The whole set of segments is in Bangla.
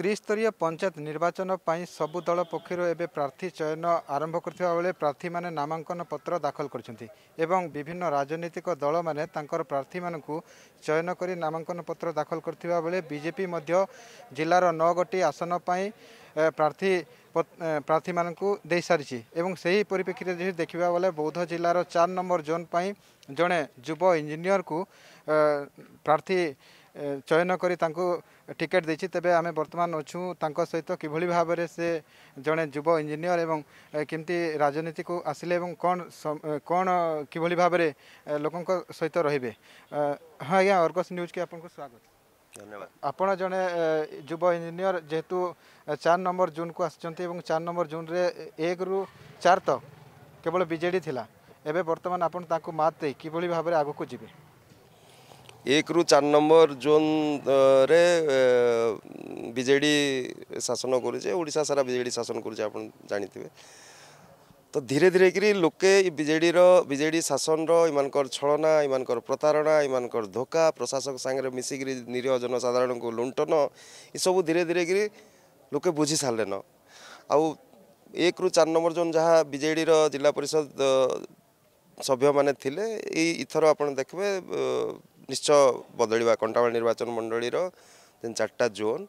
ত্রিস্তরীয় পঞ্চায়েত নির্বাচন পাই সবু দল পক্ষ এবে প্রার্থী চয়ন আরম্ভ করা বেড়ে প্রার্থী মানে নামাঙ্কন পত্র দাখল করছেন এবং বিভিন্ন রাজনৈতিক দল মানে তাঁর প্রার্থী মানুষ চয়ন করে নামাঙ্কন পত্র দাখল করা বেড়ে বিজেপি মধ্য জেলার নগোটি আসন পাই প্রার্থী প্রার্থী মানুষ দিয়ে সারিছে এবং সেই পরিপ্রেক্ষিতে যদি দেখা বেলে বৌদ্ধ জেলার চার নম্বর জোন পাই জনে যুব ইঞ্জিনিয়র কু প্রার্থী ଚୟନ କରି ତାଙ୍କୁ ଟିକେଟ୍ ଦେଇଛି ତେବେ ଆମେ ବର୍ତ୍ତମାନ ଅଛୁ ତାଙ୍କ ସହିତ କିଭଳି ଭାବରେ ସେ ଜଣେ ଯୁବ ଇଞ୍ଜିନିୟର ଏବଂ କେମିତି ରାଜନୀତିକୁ ଆସିଲେ ଏବଂ କ'ଣ କ'ଣ କିଭଳି ଭାବରେ ଲୋକଙ୍କ ସହିତ ରହିବେ ହଁ ଆଜ୍ଞା ଅର୍ଗସ୍ ନ୍ୟୁଜ୍କି ଆପଣଙ୍କୁ ସ୍ୱାଗତ ଧନ୍ୟବାଦ ଆପଣ ଜଣେ ଯୁବ ଇଞ୍ଜିନିୟର ଯେହେତୁ ଚାରି ନମ୍ବର ଜୁନ୍କୁ ଆସିଛନ୍ତି ଏବଂ ଚାରି ନମ୍ବର ଜୁନ୍ରେ ଏକରୁ ଚାରି ତ କେବଳ ବିଜେଡ଼ି ଥିଲା ଏବେ ବର୍ତ୍ତମାନ ଆପଣ ତାଙ୍କୁ ମାତ ଦେଇ କିଭଳି ଭାବରେ ଆଗକୁ ଯିବେ ଏକ ରୁ ଚାରି ନମ୍ବର ଜୋନରେ ବିଜେଡ଼ି ଶାସନ କରୁଛେ ଓଡ଼ିଶା ସାରା ବିଜେଡ଼ି ଶାସନ କରୁଛେ ଆପଣ ଜାଣିଥିବେ ତ ଧୀରେ ଧୀରେ କରି ଲୋକେ ବିଜେଡ଼ିର ବିଜେଡ଼ି ଶାସନର ଏମାନଙ୍କର ଛଳନା ଏମାନଙ୍କର ପ୍ରତାରଣା ଏମାନଙ୍କର ଧୋକା ପ୍ରଶାସକ ସାଙ୍ଗରେ ମିଶିକିରି ନିରୀହ ଜନସାଧାରଣଙ୍କୁ ଲୁଣ୍ଠନ ଏସବୁ ଧୀରେ ଧୀରେ କରି ଲୋକେ ବୁଝି ସାରିଲେନ ଆଉ ଏକରୁ ଚାରି ନମ୍ବର ଜୋନ୍ ଯାହା ବିଜେଡ଼ିର ଜିଲ୍ଲା ପରିଷଦ ସଭ୍ୟମାନେ ଥିଲେ ଏଇ ଇଥର ଆପଣ ଦେଖିବେ ନିଶ୍ଚୟ ବଦଳିବା କଣ୍ଟାମାଳ ନିର୍ବାଚନ ମଣ୍ଡଳୀର ତିନି ଚାରିଟା ଜୋନ୍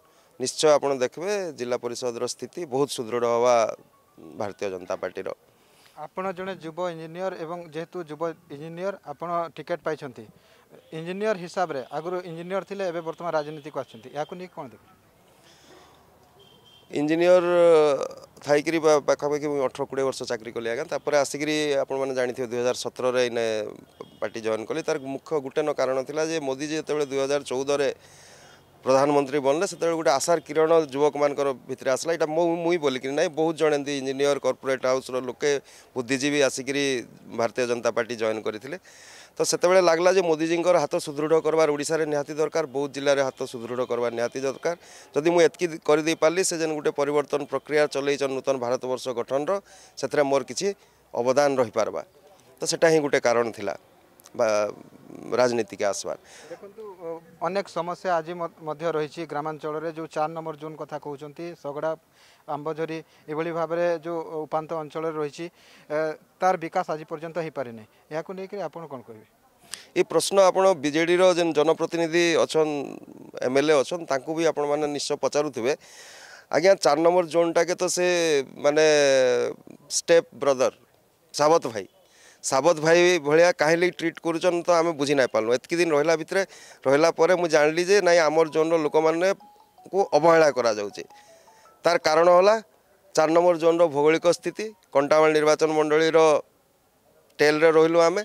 ନିଶ୍ଚୟ ଆପଣ ଦେଖିବେ ଜିଲ୍ଲା ପରିଷଦର ସ୍ଥିତି ବହୁତ ସୁଦୃଢ଼ ହେବା ଭାରତୀୟ ଜନତା ପାର୍ଟିର ଆପଣ ଜଣେ ଯୁବ ଇଞ୍ଜିନିୟର ଏବଂ ଯେହେତୁ ଯୁବ ଇଞ୍ଜିନିୟର ଆପଣ ଟିକେଟ୍ ପାଇଛନ୍ତି ଇଞ୍ଜିନିୟର ହିସାବରେ ଆଗରୁ ଇଞ୍ଜିନିୟର ଥିଲେ ଏବେ ବର୍ତ୍ତମାନ ରାଜନୀତିକୁ ଆସିଛନ୍ତି ଏହାକୁ ନେଇ କ'ଣ ଦେଖୁଛନ୍ତି ଇଞ୍ଜିନିୟର ଥାଇକିରି ପାଖାପାଖି ମୁଁ ଅଠର କୋଡ଼ିଏ ବର୍ଷ ଚାକିରି କଲି ଆଜ୍ଞା ତାପରେ ଆସିକିରି ଆପଣମାନେ ଜାଣିଥିବେ ଦୁଇ ହଜାର ସତରରେ ଏଇନେ ପାର୍ଟି ଜଏନ୍ କଲି ତାର ମୁଖ୍ୟ ଗୋଟେନ କାରଣ ଥିଲା ଯେ ମୋଦିଜୀ ଯେତେବେଳେ ଦୁଇ ହଜାର ଚଉଦରେ ପ୍ରଧାନମନ୍ତ୍ରୀ ବନିଲେ ସେତେବେଳେ ଗୋଟେ ଆଶାର କିରଣ ଯୁବକମାନଙ୍କର ଭିତରେ ଆସିଲା ଏଇଟା ମୁଁ ମୁଇଁ ବୋଲିକିରି ନାହିଁ ବହୁତ ଜଣ ଏମିତି ଇଞ୍ଜିନିୟର କର୍ପୋରେଟ୍ ହାଉସ୍ର ଲୋକେ ବୁଦ୍ଧିଜୀବୀ ଆସିକିରି ଭାରତୀୟ ଜନତା ପାର୍ଟି ଜଏନ୍ କରିଥିଲେ ତ ସେତେବେଳେ ଲାଗଲା ଯେ ମୋଦିଜୀଙ୍କର ହାତ ସୁଦୃଢ଼ କରିବାର ଓଡ଼ିଶାରେ ନିହାତି ଦରକାର ବହୁତ ଜିଲ୍ଲାରେ ହାତ ସୁଦୃଢ଼ କରିବାର ନିହାତି ଦରକାର ଯଦି ମୁଁ ଏତିକି କରିଦେଇ ପାରିଲି ସେ ଯେନ୍ ଗୋଟେ ପରିବର୍ତ୍ତନ ପ୍ରକ୍ରିୟା ଚଲେଇଛନ୍ ନୂତନ ଭାରତବର୍ଷ ଗଠନର ସେଥିରେ ମୋର କିଛି ଅବଦାନ ରହିପାରବା ତ ସେଟା ହିଁ ଗୋଟେ କାରଣ ଥିଲା রাজনীতিকে আসবার দেখন্তু অনেক সমস্যা আজি মধ্য রয়েছে গ্রামাঞ্চলের যে চার নম্বর জোন কথা কৌন সগড়া আম্বঝরি এভাবে ভাবে যে উপাত অঞ্চলের রয়েছে তার বিকাশ আজি পর্যন্ত হয়ে পারি না এখন নিয়ে আপনার কম কে এই প্রশ্ন আপনার বিজেডির যে জনপ্রতিনিধি অছন এমএলএ অছন তাঁকু বি আপনার মানে নিশ্চয় পচারুবে আজ্ঞা চার নম্বর জোনটাকে তো সে মানে স্টেপ ব্রদর সাবত ভাই ସାବତ ଭାଇ ଭଳିଆ କାହିଁକି ଟ୍ରିଟ୍ କରୁଛନ୍ ତ ଆମେ ବୁଝି ନାଇଁ ପାର୍ଲୁ ଏତିକି ଦିନ ରହିଲା ଭିତରେ ରହିଲା ପରେ ମୁଁ ଜାଣିଲି ଯେ ନାଇଁ ଆମର ଜୋନ୍ର ଲୋକମାନଙ୍କୁ ଅବହେଳା କରାଯାଉଛି ତାର କାରଣ ହେଲା ଚାରି ନମ୍ବର ଜୋନ୍ର ଭୌଗୋଳିକ ସ୍ଥିତି କଣ୍ଟାମାଳ ନିର୍ବାଚନ ମଣ୍ଡଳୀର ଟେଲ୍ରେ ରହିଲୁ ଆମେ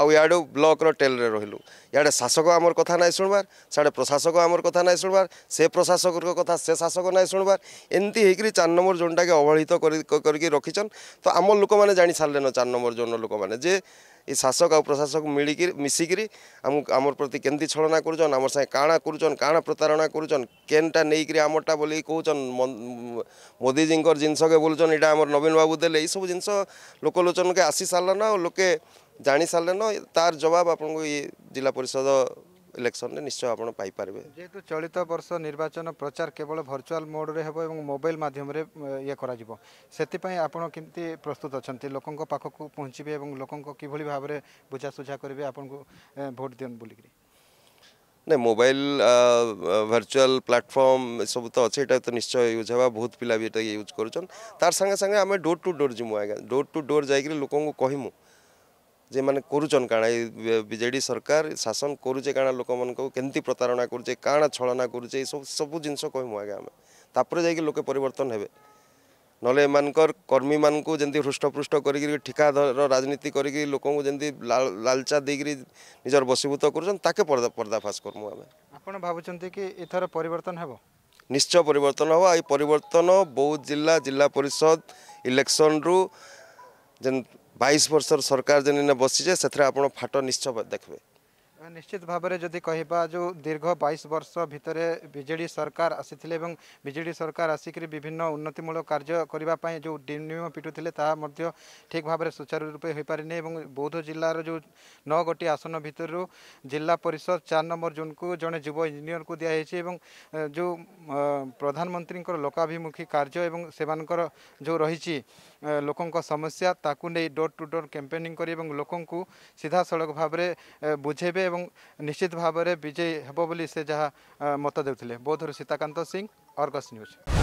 ଆଉ ଇଆଡ଼ୁ ବ୍ଲକର ଟେଲରେ ରହିଲୁ ଇଆଡ଼େ ଶାସକ ଆମର କଥା ନାହିଁ ଶୁଣବାର୍ ସିଆଡ଼େ ପ୍ରଶାସକ ଆମର କଥା ନାହିଁ ଶୁଣବାର୍ ସେ ପ୍ରଶାସକର କଥା ସେ ଶାସକ ନାହିଁ ଶୁଣବାର୍ ଏମିତି ହେଇକରି ଚାରି ନମ୍ବର ଜୋନ୍ଟାକେ ଅବହେଳିତ କରିକି ରଖିଛନ୍ ତ ଆମ ଲୋକମାନେ ଜାଣିସାରିଲେନ ଚାରି ନମ୍ବର ଜୋନ୍ର ଲୋକମାନେ ଯେ ଏ ଶାସକ ଆଉ ପ୍ରଶାସକ ମିଳିକି ମିଶିକିରି ଆମକୁ ଆମର ପ୍ରତି କେମିତି ଛଳନା କରୁଛନ୍ ଆମର ସାଙ୍ଗେ କାଣା କରୁଛନ୍ କାଣା ପ୍ରତାରଣା କରୁଛନ୍ କେନ୍ଟା ନେଇକିରି ଆମରଟା ବୋଲି କହୁଛନ୍ ମୋଦିଜୀଙ୍କର ଜିନିଷକେ ବୋଲୁଛନ୍ ଏଇଟା ଆମର ନବୀନ ବାବୁ ଦେଲେ ଏଇସବୁ ଜିନିଷ ଲୋକଲୋଚନକେ ଆସି ସାରିଲାନ ଆଉ ଲୋକେ ଜାଣିସାରିଲେନ ତାର ଜବାବ ଆପଣଙ୍କୁ ଇଏ ଜିଲ୍ଲା ପରିଷଦ ଇଲେକ୍ସନରେ ନିଶ୍ଚୟ ଆପଣ ପାଇପାରିବେ ଯେହେତୁ ଚଳିତ ବର୍ଷ ନିର୍ବାଚନ ପ୍ରଚାର କେବଳ ଭର୍ଚୁଆଲ ମୋଡ଼ରେ ହେବ ଏବଂ ମୋବାଇଲ ମାଧ୍ୟମରେ ଇଏ କରାଯିବ ସେଥିପାଇଁ ଆପଣ କେମିତି ପ୍ରସ୍ତୁତ ଅଛନ୍ତି ଲୋକଙ୍କ ପାଖକୁ ପହଞ୍ଚିବେ ଏବଂ ଲୋକଙ୍କ କିଭଳି ଭାବରେ ବୁଝାସୁଝା କରିବେ ଆପଣଙ୍କୁ ଭୋଟ ଦିଅନ୍ତୁ ବୋଲିକିରି ନାଇଁ ମୋବାଇଲ ଭର୍ଚୁଆଲ ପ୍ଲାଟଫର୍ମ ସବୁ ତ ଅଛି ଏଇଟା ତ ନିଶ୍ଚୟ ୟୁଜ୍ ହେବା ବହୁତ ପିଲା ବି ଏଇଟା ୟୁଜ୍ କରୁଛନ୍ ତାର ସାଙ୍ଗେ ସାଙ୍ଗେ ଆମେ ଡୋର୍ ଟୁ ଡୋର୍ ଯିମୁ ଆଜ୍ଞା ଡୋର୍ ଟୁ ଡୋର୍ ଯାଇକରି ଲୋକଙ୍କୁ କହିମୁ যেমানে করুচন কাণা এই বিজেডি সরকার শাসন করুছে কাণা লোকমানকে কেমতি প্রতারণা করছে কাণা ছলনা করছে এইসব সবু জিনিস কহমু আগে আমি তাপরে যাই লোকে পরিবর্তন হবে নহলে এমানকর কর্মী মানুষ যেমন হৃষ্টপৃষ্ট করি ঠিকাধর রাজনীতি করি লোক যেমন লালচা দিয়ে নিজের বসীভূত করছেন তাকে পর্দাফাস করমু আমি আপনার ভাবুচ্ছেন কি এথর পরিবর্তন হব নিশ্চয় পরিবর্তন হব এই পরিবর্তন বৌদ্ধ জেলা জেলা পরিষদ ইলেকশন রু যেন ବାଇଶ ବର୍ଷର ସରକାର ଯେନ୍ ବସିଛେ ସେଥିରେ ଆପଣ ଫାଟ ନିଶ୍ଚୟ ଦେଖିବେ ନିଶ୍ଚିତ ଭାବରେ ଯଦି କହିବା ଯେଉଁ ଦୀର୍ଘ ବାଇଶ ବର୍ଷ ଭିତରେ ବିଜେଡ଼ି ସରକାର ଆସିଥିଲେ ଏବଂ ବିଜେଡ଼ି ସରକାର ଆସିକରି ବିଭିନ୍ନ ଉନ୍ନତିମୂଳକ କାର୍ଯ୍ୟ କରିବା ପାଇଁ ଯେଉଁ ଡିନିମ ପିଟୁଥିଲେ ତାହା ମଧ୍ୟ ଠିକ୍ ଭାବରେ ସୁଚାରୁ ରୂପେ ହୋଇପାରିନି ଏବଂ ବୌଦ୍ଧ ଜିଲ୍ଲାର ଯେଉଁ ନଅ ଗୋଟି ଆସନ ଭିତରୁ ଜିଲ୍ଲା ପରିଷଦ ଚାରି ନମ୍ବର ଜୋନ୍କୁ ଜଣେ ଯୁବ ଇଞ୍ଜିନିୟରଙ୍କୁ ଦିଆଯାଇଛି ଏବଂ ଯେଉଁ ପ୍ରଧାନମନ୍ତ୍ରୀଙ୍କର ଲୋକାଭିମୁଖୀ କାର୍ଯ୍ୟ ଏବଂ ସେମାନଙ୍କର ଯେଉଁ ରହିଛି ଲୋକଙ୍କ ସମସ୍ୟା ତାକୁ ନେଇ ଡୋର୍ ଟୁ ଡୋର୍ କ୍ୟାମ୍ପେନିଂ କରି ଏବଂ ଲୋକଙ୍କୁ ସିଧାସଳଖ ଭାବରେ ବୁଝେଇବେ ଏବଂ ଏବଂ ନିଶ୍ଚିତ ଭାବରେ ବିଜୟୀ ହେବ ବୋଲି ସେ ଯାହା ମତ ଦେଉଥିଲେ ବୌଦ୍ଧରୁ ସୀତାକାନ୍ତ ସିଂ ଅର୍ଗସ୍ ନ୍ୟୁଜ୍